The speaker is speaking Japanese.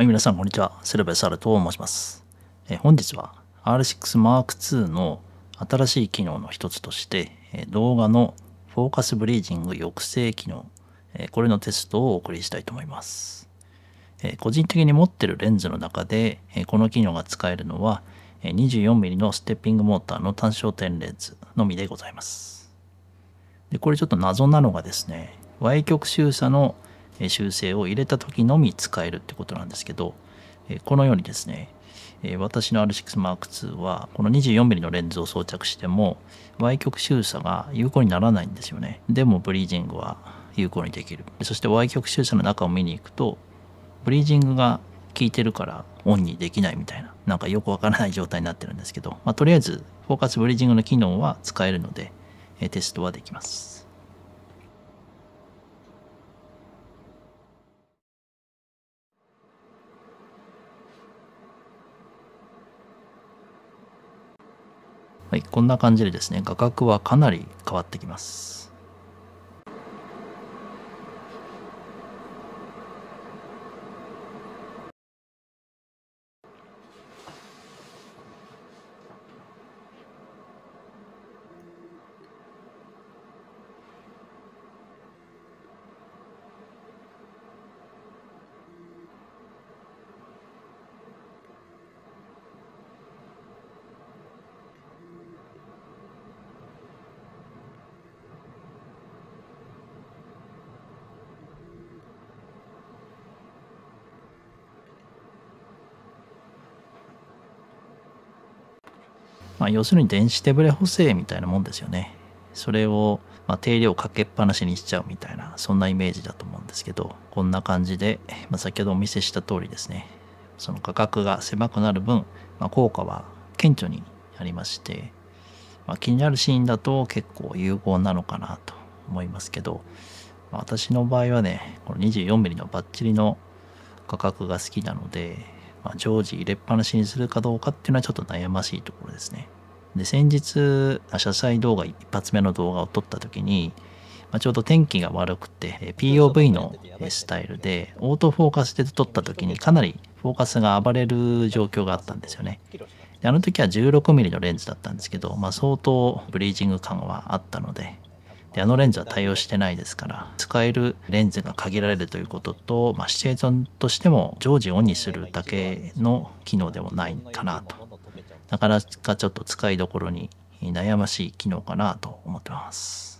はい、皆さん、こんにちは。セルベサルと申します。え本日は R6 Mark II の新しい機能の一つとして、え動画のフォーカスブリージング抑制機能、えこれのテストをお送りしたいと思います。え個人的に持ってるレンズの中で、えこの機能が使えるのは、え 24mm のステッピングモーターの単焦点レンズのみでございます。でこれちょっと謎なのがですね、Y 曲収差の修正を入れた時のみ使えるってことなんですけど、このようにですね、私の R6M2 はこの 24mm のレンズを装着しても Y 極収差が有効にならないんですよね。でもブリージングは有効にできる。そして Y 極収差の中を見に行くとブリージングが効いてるからオンにできないみたいななんかよくわからない状態になってるんですけど、まあ、とりあえずフォーカスブリージングの機能は使えるのでテストはできます。はい、こんな感じでですね、画角はかなり変わってきます。まあ、要するに電子手ブレ補正みたいなもんですよね。それを、まあ、定量かけっぱなしにしちゃうみたいな、そんなイメージだと思うんですけど、こんな感じで、まあ、先ほどお見せした通りですね、その価格が狭くなる分、まあ、効果は顕著にありまして、まあ、気になるシーンだと結構有効なのかなと思いますけど、まあ、私の場合はね、この 24mm のバッチリの価格が好きなので、まあ、常時入れっぱなしにするかどうかっていうのはちょっと悩ましいところですね。で、先日、車載動画一発目の動画を撮った時に、まあ、ちょうど天気が悪くて、POV のスタイルで、オートフォーカスで撮った時にかなりフォーカスが暴れる状況があったんですよね。であの時は 16mm のレンズだったんですけど、まあ、相当ブリージング感はあったので、であのレンズは対応してないですから使えるレンズが限られるということと、まあ、シチュエーションとしても常時オンにするだけの機能でもないかなとなかなかちょっと使いどころに悩ましい機能かなと思ってます。